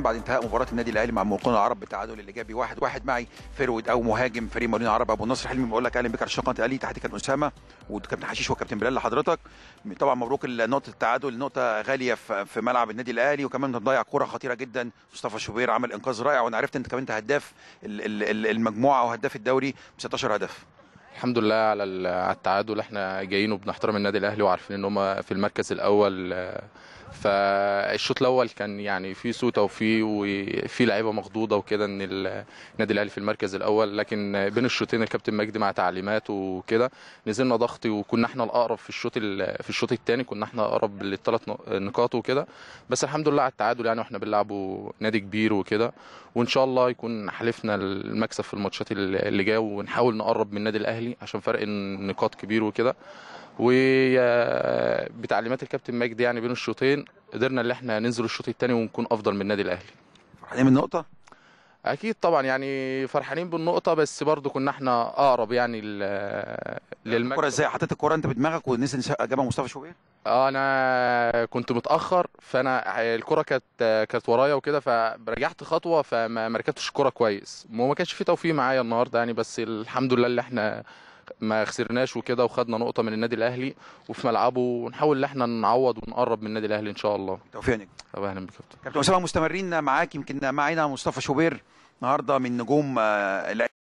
بعد انتهاء مباراة النادي الاهلي مع المقاولون العرب بالتعادل الايجابي 1-1 واحد واحد معي فيرود او مهاجم فريق مقاولون العرب ابو النصر حلمي بقول لك اهلا بك على قناه الاهلي تحت كابتن اسامه وكابتن حشيش وكابتن بلال لحضرتك طبعا مبروك نقطه التعادل نقطه غاليه في ملعب النادي الاهلي وكمان ضيع كوره خطيره جدا مصطفى شوبير عمل انقاذ رائع وانا عرفت انت كمان انت هداف المجموعه وهداف الدوري ب 16 هدف الحمد لله على التعادل احنا جايين وبنحترم النادي الاهلي وعارفين ان هم في المركز الاول فالشوط الاول كان يعني في سوء توفيق وفي لعيبه مخضوضه وكده ان النادي الاهلي في المركز الاول لكن بين الشوطين الكابتن مجدي مع تعليمات وكده نزلنا ضغط وكنا احنا الاقرب في الشوط في الشوط الثاني كنا احنا اقرب للثلاث نقاط وكده بس الحمد لله على التعادل يعني واحنا بنلعبوا نادي كبير وكده وان شاء الله يكون حلفنا المكسب في الماتشات اللي جايه ونحاول نقرب من النادي الاهلي عشان فرق النقاط كبير وكده وبتعليمات الكابتن ماجد يعني بين الشوطين قدرنا ان احنا ننزل الشوط الثاني ونكون افضل من النادي الاهلي فرحانين من النقطه اكيد طبعا يعني فرحانين بالنقطه بس برضو كنا احنا اقرب يعني للمكسب الكره ازاي حطيت الكره انت بدماغك ونزل جابها مصطفى شوبير آه، انا كنت متاخر فانا الكره كانت كانت ورايا وكده فرجعت خطوه فما ركبتش الكره كويس وما كانش في توفيق معايا النهارده يعني بس الحمد لله اللي احنا ما خسرناش وكده وخدنا نقطه من النادي الاهلي وفي ملعبه ونحاول ان احنا نعوض ونقرب من النادي الاهلي ان شاء الله توفيق يا نجم اهلا بك كابتن كابتن اسامه مستمرين معاك يمكن معانا مصطفى شوبير النهارده من نجوم آه،